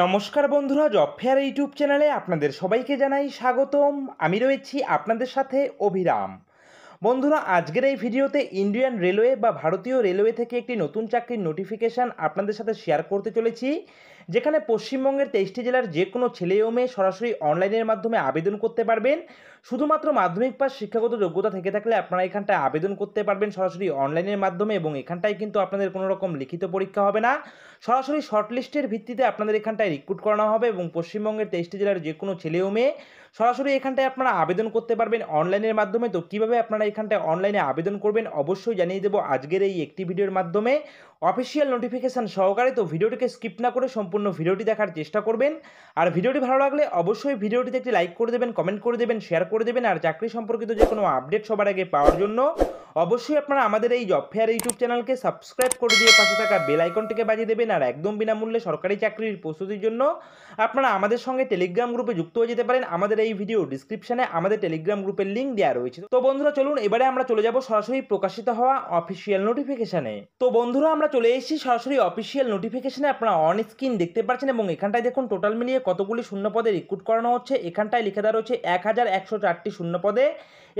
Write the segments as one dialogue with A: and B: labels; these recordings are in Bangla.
A: নমস্কার বন্ধুরা জব ফেয়ার ইউটিউব চ্যানেলে আপনাদের সবাইকে জানাই স্বাগতম আমি রয়েছি আপনাদের সাথে অভিরাম বন্ধুরা আজকের এই ভিডিওতে ইন্ডিয়ান রেলওয়ে বা ভারতীয় রেলওয়ে থেকে একটি নতুন চাকরির নোটিফিকেশান আপনাদের সাথে শেয়ার করতে চলেছি যেখানে পশ্চিমবঙ্গের তেইশটি জেলার যে কোনো ছেলে ও মেয়ে সরাসরি অনলাইনের মাধ্যমে আবেদন করতে পারবেন শুধুমাত্র মাধ্যমিক পাশ শিক্ষাগত যোগ্যতা থেকে থাকলে আপনারা এখানটায় আবেদন করতে পারবেন সরাসরি অনলাইনের মাধ্যমে এবং এখানটায় কিন্তু আপনাদের কোনো রকম লিখিত পরীক্ষা হবে না সরাসরি শর্টলিস্টের ভিত্তিতে আপনাদের এখানটায় রিক্রুট করানো হবে এবং পশ্চিমবঙ্গের তেইশটি জেলার যে কোনো ছেলে ও মেয়ে সরাসরি এখানটায় আপনারা আবেদন করতে পারবেন অনলাইনের মাধ্যমে তো কীভাবে আপনারা এখানটায় অনলাইনে আবেদন করবেন অবশ্যই জানিয়ে দেবো আজকের এই একটি ভিডিওর মাধ্যমে অফিসিয়াল নোটিফিকেশান সহকারে তো ভিডিওটিকে স্কিপ না করে সম্পূর্ণ সম্পূর্ণ ভিডিওটি দেখার চেষ্টা করবেন আর ভিডিওটি ভালো লাগলে অবশ্যই ভিডিওটিতে একটি লাইক করে দেবেন কমেন্ট করে দেবেন শেয়ার করে দেবেন আর চাকরি সম্পর্কিত যে কোনো আপডেট সবার আগে পাওয়ার জন্য অবশ্যই আপনারা আমাদের এই জব ফেয়ার ইউটিউব চ্যানেলকে সাবস্ক্রাইব করে দিয়ে পাশে থাকা বেল আইকনটিকে বাজিয়ে দেবেন আর একদম বিনামূল্যে সরকারি চাকরির প্রস্তুতির জন্য আপনারা আমাদের সঙ্গে টেলিগ্রাম গ্রুপে যুক্ত হয়ে যেতে পারেন আমাদের এই ভিডিও ডিসক্রিপশানে আমাদের টেলিগ্রাম গ্রুপের লিঙ্ক দেওয়া রয়েছে তো বন্ধুরা চলুন এবারে আমরা চলে যাব সরাসরি প্রকাশিত হওয়া অফিসিয়াল নোটিফিকেশানে তো বন্ধুরা আমরা চলে এসেছি সরাসরি অফিসিয়াল নোটিফিকেশানে আপনারা অন স্ক্রিন দেখতে পাচ্ছেন এবং এখানটায় দেখুন টোটাল মিলিয়ে কতগুলি শূন্য পদে রিক্রুট করানো হচ্ছে এখানটায় লিখে দেওয়া রয়েছে এক হাজার একশো চারটি শূন্য পদে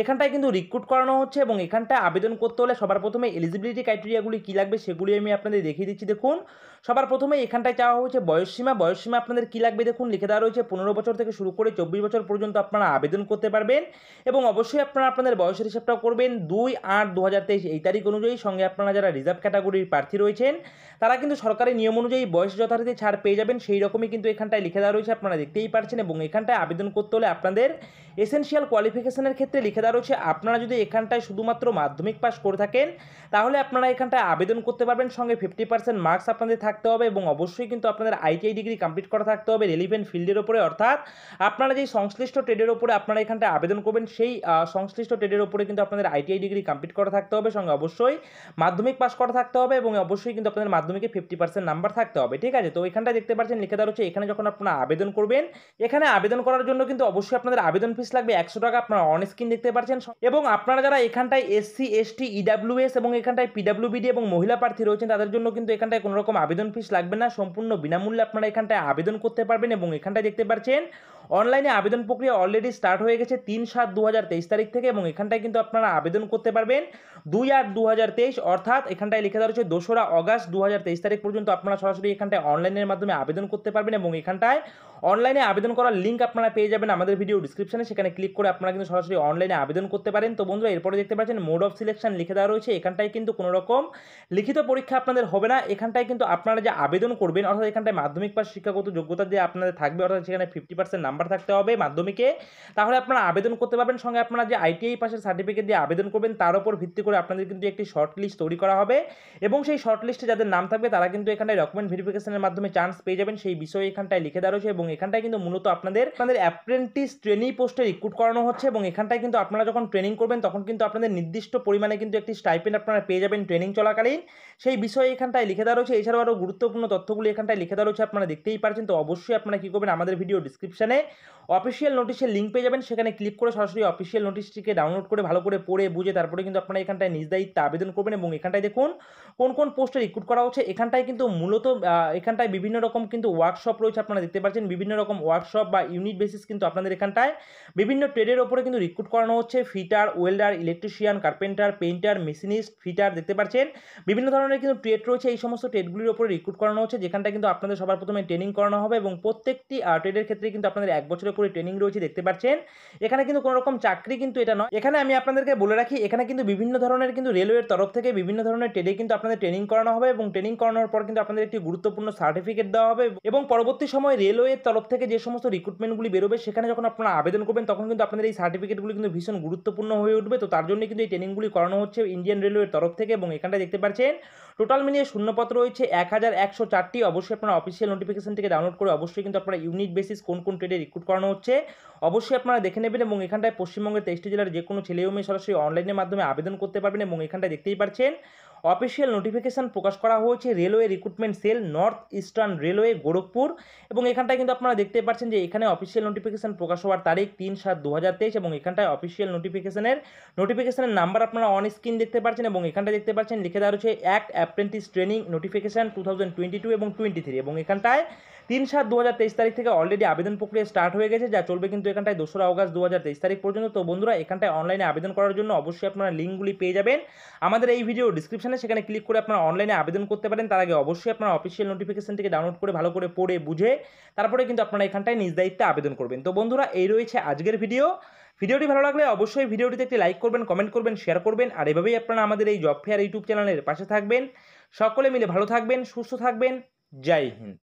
A: এখানটায় কিন্তু রিক্রুট করানো হচ্ছে এবং এখানটায় আবেদন করতে হলে সবার প্রথমে এলিজিবিলিটি ক্রাইটেরিয়াগুলি কী লাগবে সেগুলি আমি আপনাদের দেখিয়ে দিচ্ছি দেখুন সবার প্রথমে এখানটায় চাওয়া হয়েছে বয়সসীমা বয়সসীমা আপনাদের কী লাগবে দেখুন লিখে দেওয়া রয়েছে পনেরো বছর থেকে শুরু করে চব্বিশ বছর পর্যন্ত আপনারা আবেদন করতে পারবেন এবং অবশ্যই আপনারা আপনাদের বয়সের হিসাবটা করবেন দুই আট দু এই তারিখ অনুযায়ী সঙ্গে আপনারা যারা রিজার্ভ ক্যাটাগরির প্রার্থী রয়েছেন তারা কিন্তু সরকারি নিয়ম অনুযায়ী বয়স যথারীতি ছাড় পেয়ে যাবেন সেই রকমই কিন্তু এখানটায় লিখে দেওয়া রয়েছে আপনারা দেখতেই পারছেন এবং এখানটায় আবেদন করতে হলে আপনাদের এসেনশিয়াল কোয়ালিফিকেশনের ক্ষেত্রে লিখে দেওয়া রয়েছে আপনারা যদি এখানটায় শুধুমাত্র মাধ্যমিক পাস করে থাকেন তাহলে আপনারা এখানটায় আবেদন করতে পারবেন সঙ্গে ফিফটি পার্সেন্ট মার্কস আপনাদের থাকতে হবে এবং অবশ্যই কিন্তু আপনাদের আইটিআই ডিগ্রি কমপ্লিট করা থাকতে হবে রেলিভেন্ট ফিল্ডের ওপরে অর্থাৎ আপনারা যেই সংশ্লিষ্ট ট্রেডের ওপরে আপনারা এখানটায় আবেদন করবেন সেই সংশ্লিষ্ট ট্রেডের ওপরে কিন্তু আপনাদের আইটিআই ডিগ্রি কমপ্লিট করা থাকতে হবে সঙ্গে অবশ্যই মাধ্যমিক পাস করা থাকতে হবে এবং অবশ্যই কিন্তু আপনাদের মাধ্যমিকে ফিফটি পার্সেন্ট নাম্বার থাকতে হবে ঠিক আছে তো এখানটা দেখতে পাচ্ছেন লিখে দেওয়া হচ্ছে এখানে যখন আপনারা আবেদন করবেন এখানে আবেদন করার জন্য কিন্তু অবশ্যই আপনাদের আবেদন ফিস লাগবে একশো টাকা আপনারা অন স্ক্রিন দেখতে পাচ্ছেন এবং আপনারা যারা এখানটায় এস এসসি এসটি এস এবং এখানটায় বিডি এবং মহিলা প্রার্থী রয়েছেন তাদের জন্য কিন্তু এখানটায় কোনো রকম আবেদন ফিস লাগবে না সম্পূর্ণ বিনামূল্যে আপনারা এখানটায় আবেদন করতে পারবেন এবং এখানটায় দেখতে পাচ্ছেন অনলাইনে আবেদন প্রক্রিয়া অলরেডি স্টার্ট হয়ে গেছে তিন সাত দু তারিখ থেকে এবং এখানটায় কিন্তু আপনারা আবেদন করতে পারবেন দুই আট দু অর্থাৎ এখানটায় লিখে দেওয়া রয়েছে দোসরা অগাস্ট দু তারিখ পর্যন্ত আপনারা সরাসরি এখানটায় অনলাইনের মাধ্যমে আবেদন করতে পারবেন এবং এখানটায় অনলাইনে আবেদন করার লিঙ্ক আপনারা পেয়ে যাবেন আমাদের ভিডিও ডিসক্রিপশনে সেখানে ক্লিক করে আপনারা কিন্তু সরাসরি অনলাইনে আবেদন করতে পারেন তো বন্ধুরা এরপরে দেখতে পাচ্ছেন মোড অফ সিলেকশন লিখে দেওয়া রয়েছে এখানটায় কিন্তু কোনো রকম লিখিত পরীক্ষা আপনাদের হবে না এখানটায় কিন্তু আপনারা যে আবেদন করবেন অর্থাৎ এখানটায় মাধ্যমিক পাশ শিক্ষাগত যোগ্যতা দিয়ে আপনাদের থাকবে অর্থাৎ সেখানে ফিফটি পার্সেন্ট নাম্বার থাকতে হবে মাধ্যমিকে তাহলে আপনারা আবেদন করতে পারবেন সঙ্গে আপনারা যে আইটিআই পাশের সার্টিফিকেট দিয়ে আবেদন করবেন তার উপর ভিত্তি করে আপনাদের কিন্তু একটি শর্ট লিস্ট তৈরি করা হবে এবং সেই শর্ট লিস্টে যাদের নাম থাকবে তারা কিন্তু এখানে ডকুমেন্ট ভেরিফিকেশনের মাধ্যমে চান্স পেয়ে যাবেন সেই বিষয়ে এখানটায় লিখে দেওয়া রয়েছে এবং এখানটায় কিন্তু মূলত আপনাদের আপনাদের অ্যাপ্রেন্টিস ট্রেনিং পোস্টে রিক্রুট করানো হচ্ছে এবং এখানটায় কিন্তু আপনারা যখন ট্রেনিং করবেন তখন কিন্তু আপনাদের নির্দিষ্ট পরিমাণে কিন্তু একটি স্টাইপেন্ড আপনারা পেয়ে যাবেন ট্রেনিং চলাকালীন সেই বিষয়ে এখানটায় লিখে দেওয়া রয়েছে এছাড়াও আরও গুরুত্বপূর্ণ তথ্যগুলি এখানটায় লিখে দেওয়া রয়েছে আপনারা দেখতেই পারছেন তো অবশ্যই আপনারা কী করবেন আমাদের ভিডিও ডিসক্রিপশানে অফিসিয়াল নোটিশের লিঙ্ক পেয়ে যাবেন সেখানে ক্লিক করে সরাসরি অফিসিয়াল নোটিশটিকে ডাউনলোড করে ভালো করে পড়ে বুঝে তারপরে কিন্তু আপনারা এখানটায় নিজ দায়িত্বে আবেদন করবেন এবং এখানটায় দেখুন কোন কোন পোস্টে রিক্রুট করা হচ্ছে এখানটায় কিন্তু মূলত এখানটায় বিভিন্ন রকম কিন্তু ওয়ার্কশপ রয়েছে আপনারা দেখতে পাচ্ছেন বিভিন্ন রকম ওয়ার্কশপ বা ইউনিট বেসিস কিন্তু আপনাদের এখানটায় বিভিন্ন ট্রেডের ওপরে কিন্তু রিক্রুট করানো হচ্ছে fitter welder electrician carpenter painter machinist fitter দেখতে পাচ্ছেন বিভিন্ন ধরনের কিন্তু ট্রেড রয়েছে এই সমস্ত ট্রেডগুলির ওপরে রিক্রুট করানো হচ্ছে যেখানটা কিন্তু আপনাদের সবার প্রথমে ট্রেনিং করানো হবে এবং প্রত্যেকটি ট্রেডের ক্ষেত্রে কিন্তু আপনাদের এক বছরের করে ট্রেনিং রয়েছে দেখতে পাচ্ছেন এখানে কিন্তু কোনো রকম চাকরি কিন্তু এটা নয় এখানে আমি আপনাদেরকে বলে রাখি এখানে কিন্তু বিভিন্ন ধরনের কিন্তু রেলওয়ের তরফ থেকে বিভিন্ন ধরনের ট্রেডে কিন্তু আপনাদের ট্রেনিং করানো হবে এবং ট্রেনিং করানোর পর কিন্তু আপনাদের একটি গুরুত্বপূর্ণ সার্টিফিকেট দেওয়া হবে এবং পরবর্তী সময় রেলওয়ের তরফ থেকে যে সমস্ত রিক্রুটমেন্টগুলি বেরোবে সেখানে যখন আপনারা আবেদন করবেন তখন কিন্তু আপনাদের এই সার্টিফিকেটগুলি কিন্তু ভীষণ গুরুত্বপূর্ণ হয়ে উঠবে তো তার জন্য কিন্তু এই ট্রেনিংগুলি করানো হচ্ছে ইন্ডিয়ান রেলওয়ের তরফ থেকে এবং এখানটা দেখতে পাচ্ছেন টোটাল মিলিয়ে শূন্যপত্র রয়েছে এক হাজার একশো চারটি অবশ্যই আপনারা অফিসিয়াল নোটিফিকেশন থেকে ডাউনলোড করে অবশ্যই কিন্তু আপনারা ইউনিট বেসিস কোন কোন ট্রেডে রিক্রুট করানো হচ্ছে অবশ্যই আপনারা দেখে নেবেন এবং এখানটায় পশ্চিমবঙ্গের তেইশটি জেলার যে কোনো ছেলে মেয়ে সরাসরি অনলাইনের মাধ্যমে আবেদন করতে পারবেন এবং এখানটায় দেখতেই পারছেন অফিসিয়াল নোটিফিকেশান প্রকাশ করা হয়েছে railway recruitment cell north eastern railway Gorakhpur এবং এখানটায় কিন্তু আপনারা দেখতে পাচ্ছেন যে এখানে অফিসিয়াল নোটিফিকেশান প্রকাশ হওয়ার তারিখ তিন সাত দু হাজার তেইশ এবং এখানটায় অফিসিয়াল নোটিফিকেশানের নোটিফিকেশানের নাম্বার আপনারা অন স্ক্রিন দেখতে পাচ্ছেন এবং এখানটা দেখতে পাচ্ছেন লিখে দেওয়া রয়েছে act apprentice training notification two thousand twenty two এবং টোয়েন্টি থ্রি এবং এখানটায় তিন সাত দু তারিখ থেকে অলরেডি আবেদন প্রক্রিয়া স্টার্ট হয়ে গেছে যা চলবে কিন্তু এখানটায় দোসরা অগস্ট দু তারিখ পর্যন্ত তো বন্ধুরা এখানটায় অনলাইনে আবেদন করার জন্য অবশ্যই আপনারা লিঙ্কগুলি পেয়ে যাবেন আমাদের এই ভিডিও ডিসক্রিপশানে সেখানে ক্লিক করে আপনারা অনলাইনে আবেদন করতে পারেন তার আগে অবশ্যই আপনারা অফিসিয়াল থেকে ডাউনলোড করে ভালো করে পড়ে বুঝে তারপরে কিন্তু আপনারা এখানটায় নিজ দায়িত্বে আবেদন করবেন তো বন্ধুরা এই রয়েছে আজকের ভিডিও ভিডিওটি ভালো লাগলে অবশ্যই ভিডিওটিতে একটি লাইক করবেন কমেন্ট করবেন শেয়ার করবেন আর এভাবেই আপনারা আমাদের এই জব ফেয়ার ইউটিউব চ্যানেলের পাশে থাকবেন সকলে মিলে ভালো থাকবেন সুস্থ থাকবেন জয় হিন্দ